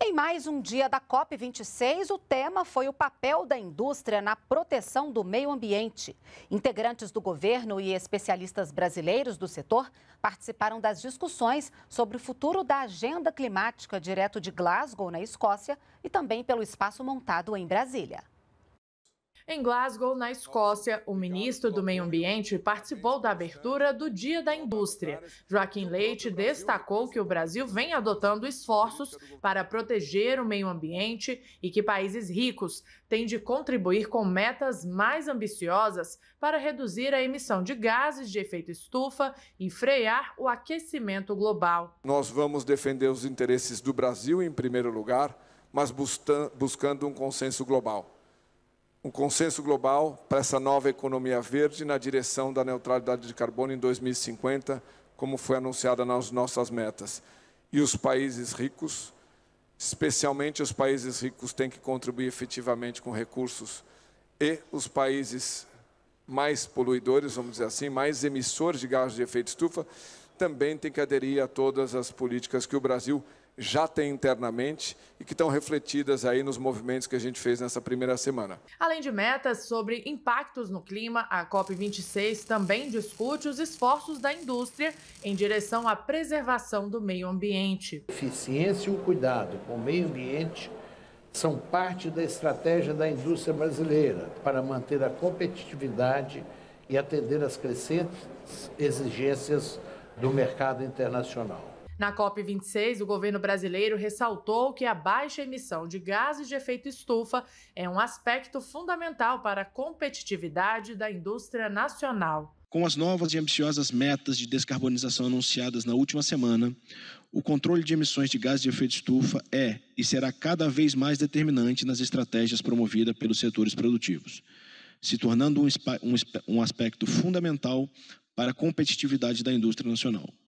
Em mais um dia da COP26, o tema foi o papel da indústria na proteção do meio ambiente. Integrantes do governo e especialistas brasileiros do setor participaram das discussões sobre o futuro da agenda climática direto de Glasgow, na Escócia, e também pelo espaço montado em Brasília. Em Glasgow, na Escócia, o ministro do Meio Ambiente participou da abertura do Dia da Indústria. Joaquim Leite destacou que o Brasil vem adotando esforços para proteger o meio ambiente e que países ricos têm de contribuir com metas mais ambiciosas para reduzir a emissão de gases de efeito estufa e frear o aquecimento global. Nós vamos defender os interesses do Brasil em primeiro lugar, mas buscando um consenso global um consenso global para essa nova economia verde na direção da neutralidade de carbono em 2050, como foi anunciada nas nossas metas. E os países ricos, especialmente os países ricos, têm que contribuir efetivamente com recursos. E os países mais poluidores, vamos dizer assim, mais emissores de gases de efeito estufa, também têm que aderir a todas as políticas que o Brasil já tem internamente e que estão refletidas aí nos movimentos que a gente fez nessa primeira semana. Além de metas sobre impactos no clima, a COP26 também discute os esforços da indústria em direção à preservação do meio ambiente. Eficiência e o cuidado com o meio ambiente são parte da estratégia da indústria brasileira para manter a competitividade e atender às crescentes exigências do mercado internacional. Na COP26, o governo brasileiro ressaltou que a baixa emissão de gases de efeito estufa é um aspecto fundamental para a competitividade da indústria nacional. Com as novas e ambiciosas metas de descarbonização anunciadas na última semana, o controle de emissões de gases de efeito estufa é e será cada vez mais determinante nas estratégias promovidas pelos setores produtivos, se tornando um, um, um aspecto fundamental para a competitividade da indústria nacional.